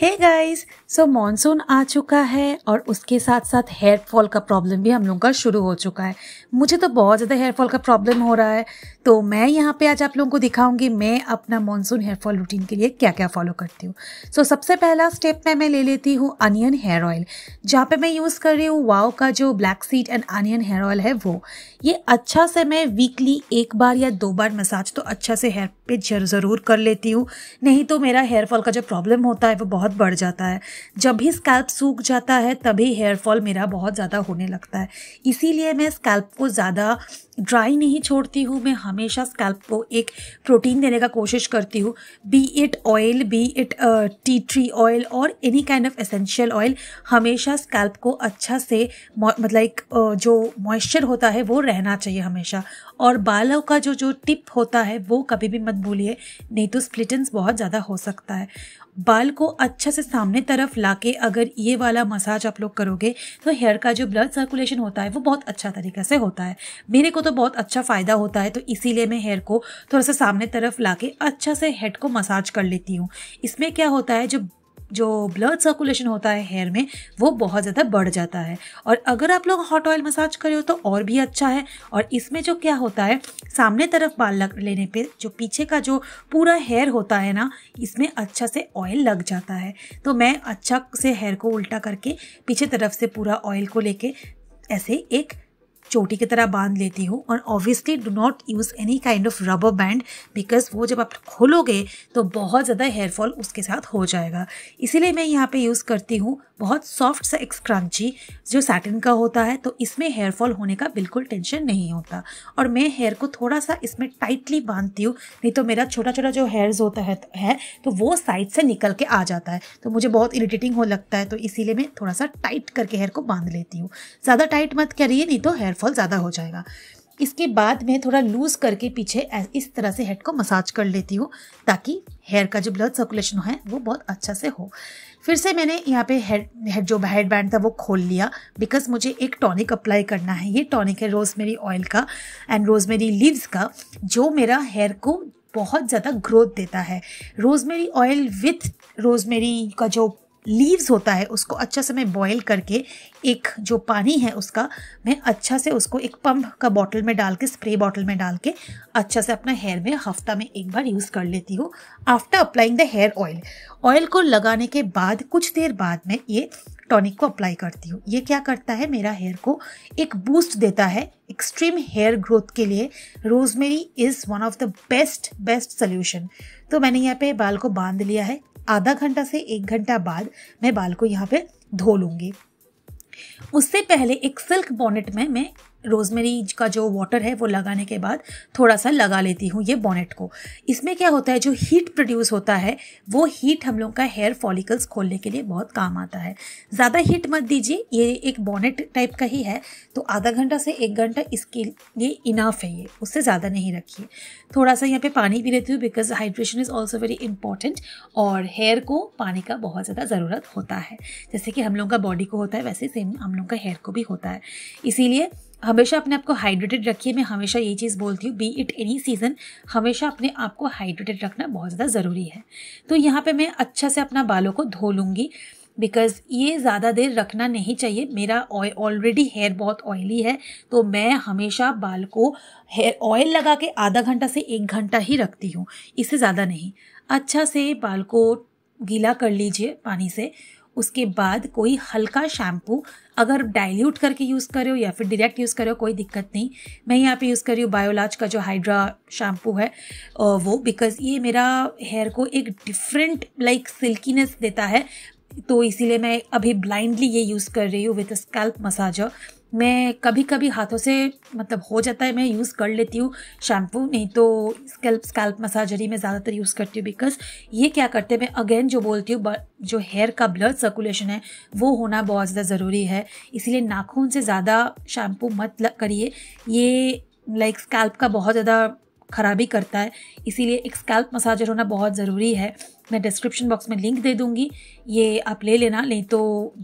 hey guys so monsoon आ चुका है और उसके साथ साथ हेयर फॉल का प्रॉब्लम भी हम लोगों का शुरू हो चुका है मुझे तो बहुत ज़्यादा हेयर फॉल का प्रॉब्लम हो रहा है तो मैं यहाँ पे आज आप लोगों को दिखाऊंगी मैं अपना मॉनसून हेयरफॉल रूटीन के लिए क्या क्या फॉलो करती हूँ सो so, सबसे पहला स्टेप में मैं ले लेती हूँ अनियन हेयर ऑयल जहाँ पे मैं यूज़ कर रही हूँ वाओ का जो black seed and onion hair oil है वो ये अच्छा से मैं वीकली एक बार या दो बार मसाज तो अच्छा से हेयर पे ज़रूर कर लेती हूँ नहीं तो मेरा हेयरफॉल का जो प्रॉब्लम होता है वो बहुत बढ़ जाता है जब भी स्कैल्प सूख जाता है तभी हेयरफॉल मेरा बहुत ज़्यादा होने लगता है इसीलिए मैं स्कैल्प को ज़्यादा ड्राई नहीं छोड़ती हूँ मैं हमेशा स्कैल्प को एक प्रोटीन देने का कोशिश करती हूँ be it oil be it tea tree oil और any kind of essential oil हमेशा स्कैल्प को अच्छा से मतलब एक uh, जो मॉइस्चर होता है वो रहना चाहिए हमेशा और बालों का जो जो टिप होता है वो कभी भी मत भूलिए नहीं तो स्प्लिटन्स बहुत ज़्यादा हो सकता है बाल को अच्छा से सामने तरफ लाके अगर ये वाला मसाज आप लोग करोगे तो हेयर का जो ब्लड सर्कुलेशन होता है वो बहुत अच्छा तरीके से होता है मेरे को तो बहुत अच्छा फ़ायदा होता है तो इसीलिए मैं हेयर को थोड़ा सा सामने तरफ लाके अच्छा से हेड को मसाज कर लेती हूँ इसमें क्या होता है जो जो ब्लड सर्कुलेशन होता है हेयर में वो बहुत ज़्यादा बढ़ जाता है और अगर आप लोग हॉट ऑयल मसाज करें हो तो और भी अच्छा है और इसमें जो क्या होता है सामने तरफ बाल लग लेने पे जो पीछे का जो पूरा हेयर होता है ना इसमें अच्छा से ऑयल लग जाता है तो मैं अच्छा से हेयर को उल्टा करके पीछे तरफ से पूरा ऑयल को लेके ऐसे एक चोटी की तरह बांध लेती हूँ और obviously do not use any kind of rubber band because वो जब आप खोलोगे तो बहुत ज़्यादा हेयरफॉल उसके साथ हो जाएगा इसीलिए मैं यहाँ पे यूज़ करती हूँ बहुत सॉफ्ट सा एक जो सैटिन का होता है तो इसमें हेयर फॉल होने का बिल्कुल टेंशन नहीं होता और मैं हेयर को थोड़ा सा इसमें टाइटली बांधती हूँ नहीं तो मेरा छोटा छोटा जो हेयर्स होता है है तो वो साइड से निकल के आ जाता है तो मुझे बहुत इरीटेटिंग हो लगता है तो इसीलिए मैं थोड़ा सा टाइट करके हेयर को बांध लेती हूँ ज़्यादा टाइट मत करिए नहीं तो हेयरफॉल ज़्यादा हो जाएगा इसके बाद मैं थोड़ा लूज़ करके पीछे इस तरह से हेड को मसाज कर लेती हूँ ताकि हेयर का जो ब्लड सर्कुलेशन है वो बहुत अच्छा से हो फिर से मैंने यहाँ पे हेड हेड जो हेड बैंड था वो खोल लिया बिकॉज मुझे एक टॉनिक अप्लाई करना है ये टॉनिक है रोजमेरी ऑयल का एंड रोजमेरी लीव्स का जो मेरा हेयर को बहुत ज़्यादा ग्रोथ देता है रोजमेरी ऑयल विथ रोजमेरी का जो लीव्स होता है उसको अच्छा से मैं बॉयल करके एक जो पानी है उसका मैं अच्छा से उसको एक पंप का बॉटल में डाल के स्प्रे बॉटल में डाल के अच्छा से अपना हेयर में हफ्ता में एक बार यूज़ कर लेती हूँ after applying the hair oil oil को लगाने के बाद कुछ देर बाद मैं ये टॉनिक को अप्लाई करती हूँ ये क्या करता है मेरा हेयर को एक बूस्ट देता है एक्सट्रीम हेयर ग्रोथ के लिए rosemary is one of the best best solution तो मैंने यहाँ पे बाल को बांध लिया है आधा घंटा से एक घंटा बाद मैं बाल को यहाँ पे धो लूँगी उससे पहले एक सिल्क बॉनेट में मैं रोज़मेरी का जो वाटर है वो लगाने के बाद थोड़ा सा लगा लेती हूँ ये बॉनेट को इसमें क्या होता है जो हीट प्रोड्यूस होता है वो हीट हम लोग का हेयर फॉलिकल्स खोलने के लिए बहुत काम आता है ज़्यादा हीट मत दीजिए ये एक बॉनेट टाइप का ही है तो आधा घंटा से एक घंटा इसके लिए इनाफ है ये उससे ज़्यादा नहीं रखिए थोड़ा सा यहाँ पर पानी भी लेती हूँ because hydration is also very important और हेयर को पानी का बहुत ज़्यादा ज़रूरत होता है जैसे कि हम लोग का बॉडी को होता है वैसे सेम हम लोग का हेयर को भी होता है इसीलिए हमेशा अपने आप को हाइड्रेटेड रखिए मैं हमेशा ये चीज़ बोलती हूँ बी इट एनी सीज़न हमेशा अपने आप को हाइड्रेटेड रखना बहुत ज़्यादा ज़रूरी है तो यहाँ पे मैं अच्छा से अपना बालों को धो लूँगी बिकॉज़ ये ज़्यादा देर रखना नहीं चाहिए मेरा ऑय ऑलरेडी हेयर बहुत ऑयली है तो मैं हमेशा बाल को हेयर ऑयल लगा के आधा घंटा से एक घंटा ही रखती हूँ इससे ज़्यादा नहीं अच्छा से बाल को गीला कर लीजिए पानी से उसके बाद कोई हल्का शैम्पू अगर डाइल्यूट करके यूज़ करो या फिर डायरेक्ट यूज़ करो कोई दिक्कत नहीं मैं यहाँ पे यूज़ कर रही हूँ बायोलाज का जो हाइड्रा शैम्पू है वो बिकॉज़ ये मेरा हेयर को एक डिफरेंट लाइक सिल्कीनेस देता है तो इसीलिए मैं अभी ब्लाइंडली ये यूज़ कर रही हूँ विथ स्कैल्प मसाजर मैं कभी कभी हाथों से मतलब हो जाता है मैं यूज़ कर लेती हूँ शैम्पू नहीं तो स्कैल्प स्कैल्प मसाजरी में ज़्यादातर यूज़ करती हूँ बिकॉज ये क्या करते हैं मैं अगेन जो बोलती हूँ जो हेयर का ब्लड सर्कुलेशन है वो होना बहुत ज़्यादा ज़रूरी है इसीलिए नाखून से ज़्यादा शैम्पू मत करिए ये लाइक स्कैल्प का बहुत ज़्यादा ख़राबी करता है इसीलिए एक स्कैल्प मसाजर होना बहुत ज़रूरी है मैं डिस्क्रिप्शन बॉक्स में लिंक दे दूँगी ये आप ले लेना नहीं तो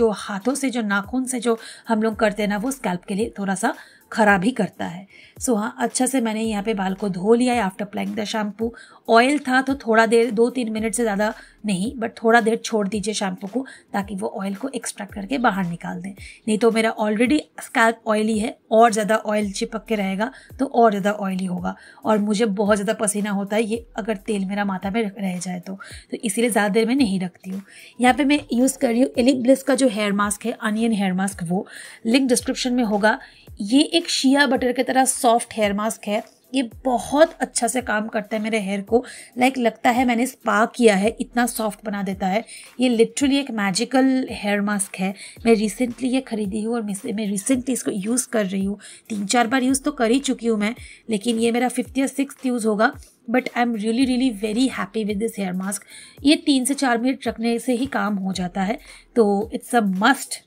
जो हाथों से जो नाखून से जो हम लोग करते हैं ना वो स्कैल्प के लिए थोड़ा सा ख़राब ही करता है सो so, हाँ अच्छा से मैंने यहाँ पे बाल को धो लिया है after applying the shampoo oil था तो थोड़ा देर दो तीन मिनट से ज़्यादा नहीं बट थोड़ा देर छोड़ दीजिए शैम्पू को ताकि वो ऑयल को एक्सट्रैक्ट करके बाहर निकाल दें नहीं तो मेरा ऑलरेडी स्कैल्प ऑयली है और ज़्यादा ऑयल चिपक के रहेगा तो और ज़्यादा ऑयली होगा और मुझे बहुत ज़्यादा पसीना होता है ये अगर तेल मेरा माथा में रह जाए तो, तो इसीलिए ज़्यादा देर मैं नहीं रखती हूँ यहाँ पर मैं यूज़ कर रही हूँ एलिक ब्लिस का जो हेयर मास्क है अनियन हेयर मास्क वो लिंक डिस्क्रिप्शन में होगा ये एक शिया बटर की तरह सॉफ्ट हेयर मास्क है ये बहुत अच्छा से काम करता है मेरे हेयर को लाइक like, लगता है मैंने स्पा किया है इतना सॉफ्ट बना देता है ये लिटरली एक मैजिकल हेयर मास्क है मैं रिसेंटली ये ख़रीदी हूँ और मैं रिसेंटली इसको यूज़ कर रही हूँ तीन चार बार यूज़ तो कर ही चुकी हूँ मैं लेकिन ये मेरा फिफ्थ या सिक्स यूज़ होगा but I am really really very happy with this hair mask ये तीन से चार मिनट रखने से ही काम हो जाता है तो it's a must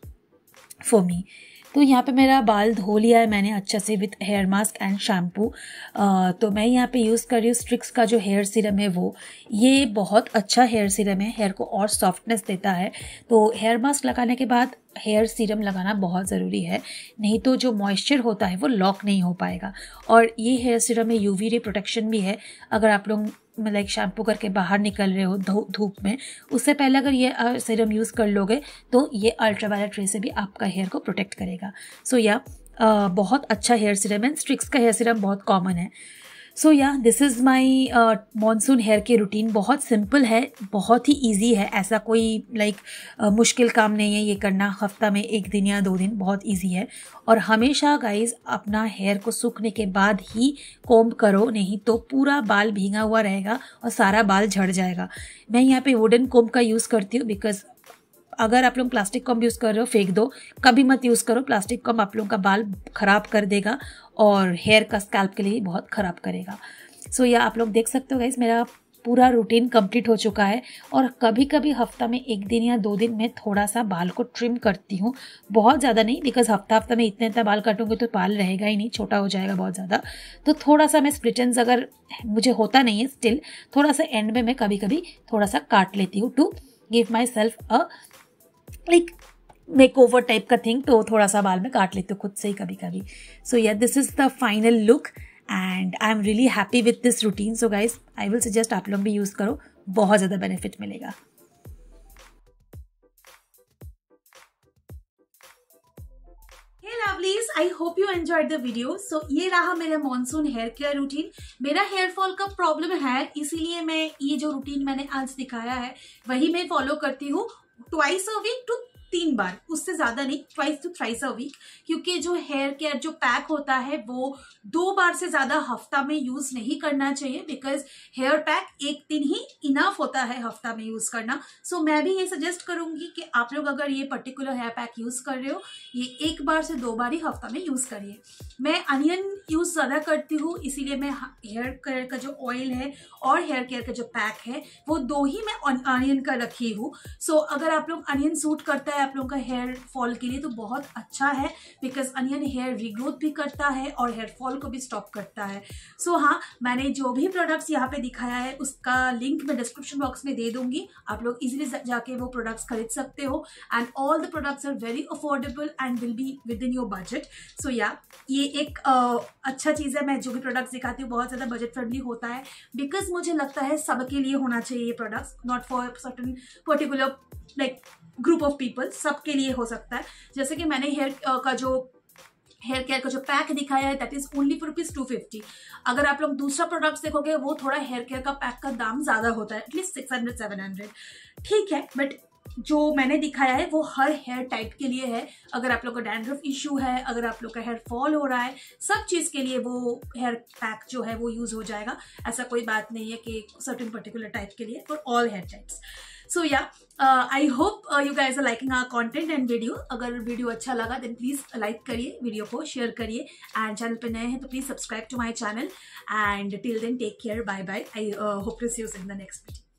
for me तो यहाँ पे मेरा बाल धो लिया है मैंने अच्छे से with hair mask and shampoo तो मैं यहाँ पे यूज़ कर रही हूँ स्ट्रिक्स का जो हेयर सीरम है वो ये बहुत अच्छा हेयर सीरम है हेयर को और सॉफ्टनेस देता है तो हेयर मास्क लगाने के बाद हेयर सीरम लगाना बहुत ज़रूरी है नहीं तो जो मॉइस्चर होता है वो लॉक नहीं हो पाएगा और ये हेयर सीरम में यूवी रे प्रोटेक्शन भी है अगर आप लोग लाइक मतलब शैम्पू करके बाहर निकल रहे हो धूप में उससे पहले अगर ये सीरम यूज़ कर लोगे तो ये अल्ट्रावायलेट रे से भी आपका हेयर को प्रोटेक्ट करेगा सो so, या yeah, बहुत अच्छा हेयर सीरम है स्ट्रिक्स का हेयर सीरम बहुत कॉमन है so yeah this is my monsoon hair की रूटीन बहुत सिंपल है बहुत ही ईजी है ऐसा कोई लाइक like, uh, मुश्किल काम नहीं है ये करना हफ्ता में एक दिन या दो दिन बहुत ईजी है और हमेशा गाइज अपना हेयर को सूखने के बाद ही कोम्ब करो नहीं तो पूरा बाल भींगा हुआ रहेगा और सारा बाल झड़ जाएगा मैं यहाँ पे वुडन कोम्ब का यूज़ करती हूँ बिकॉज अगर आप लोग प्लास्टिक कॉम यूज़ कर रहे हो फेंक दो कभी मत यूज़ करो प्लास्टिक कॉम आप लोगों का बाल ख़राब कर देगा और हेयर का स्कैल्प के लिए बहुत ख़राब करेगा सो so, यह आप लोग देख सकते हो गाइज मेरा पूरा रूटीन कंप्लीट हो चुका है और कभी कभी हफ्ता में एक दिन या दो दिन मैं थोड़ा सा बाल को ट्रिम करती हूँ बहुत ज़्यादा नहीं बिकॉज हफ्ता हफ्ता में इतने इतना बाल काटूंगी तो बाल रहेगा ही नहीं छोटा हो जाएगा बहुत ज़्यादा तो थोड़ा सा मैं स्प्लिटेंस अगर मुझे होता नहीं है स्टिल थोड़ा सा एंड में मैं कभी कभी थोड़ा सा काट लेती हूँ to give myself a like makeover type का थिंग तो थोड़ा सा बाल में काट लेते हो खुद से ही कभी कभी so yeah this is the final look and I am really happy with this routine so guys I will suggest आप लोग भी यूज़ करो बहुत ज़्यादा बेनिफिट मिलेगा please I hope you enjoy the video so ये रहा मेरा मॉनसून हेयर केयर रूटीन मेरा हेयर फॉल का प्रॉब्लम है इसीलिए मैं ये जो रूटीन मैंने आज दिखाया है वही मैं फॉलो करती हूँ twice a week to तीन बार उससे ज़्यादा नहीं twice to thrice a week क्योंकि जो हेयर केयर जो पैक होता है वो दो बार से ज़्यादा हफ्ता में यूज़ नहीं करना चाहिए बिकॉज हेयर पैक एक दिन ही इनफ होता है हफ्ता में यूज़ करना सो so, मैं भी ये सजेस्ट करूंगी कि आप लोग अगर ये पर्टिकुलर हेयर पैक यूज़ कर रहे हो ये एक बार से दो बार ही हफ्ता में यूज़ करिए मैं अनियन यूज़ ज़्यादा करती हूँ इसीलिए मैं हेयर केयर का जो ऑयल है और हेयर केयर का जो पैक है वो दो ही मैं अनियन का रखी हूँ सो so, अगर आप लोग अनियन सूट करता है है आप लोगों का हेयर फॉल के लिए तो बहुत अच्छा है बिकॉज अनियन हेयर रिग्रोथ भी करता है और हेयर फॉल को भी स्टॉप करता है सो so, हाँ मैंने जो भी प्रोडक्ट्स यहाँ पे दिखाया है उसका लिंक मैं डिस्क्रिप्शन बॉक्स में दे दूंगी आप लोग इजिली जाके वो प्रोडक्ट्स खरीद सकते हो and all the products are very affordable and will be within your budget so yeah ये एक uh, अच्छा चीज़ है मैं जो भी प्रोडक्ट्स दिखाती हूँ बहुत ज़्यादा बजट फ्रेंडली होता है बिकॉज मुझे लगता है सबके लिए होना चाहिए ये products not for certain particular like group of people सबके लिए हो सकता है जैसे कि मैंने हेयर का जो हेयर केयर का जो पैक दिखाया है that is only for rupees two fifty अगर आप लोग दूसरा प्रोडक्ट्स देखोगे वो थोड़ा हेयर केयर का पैक का दाम ज्यादा होता है at least six hundred seven hundred ठीक है बट जो मैंने दिखाया है वो हर हेयर टाइप के लिए है अगर आप लोग का डैंड्रफ इश्यू है अगर आप लोग का हेयर फॉल हो रहा है सब चीज़ के लिए वो हेयर पैक जो है वो यूज़ हो जाएगा ऐसा कोई बात नहीं है कि सर्टन पर्टिकुलर टाइप के लिए for all hair types so yeah I hope you guys are liking our content and video अगर वीडियो अच्छा लगा देन प्लीज़ लाइक करिए वीडियो को शेयर करिए एंड चैनल पर नए हैं तो please subscribe to my channel and till then take care bye bye I hope to see you in the next video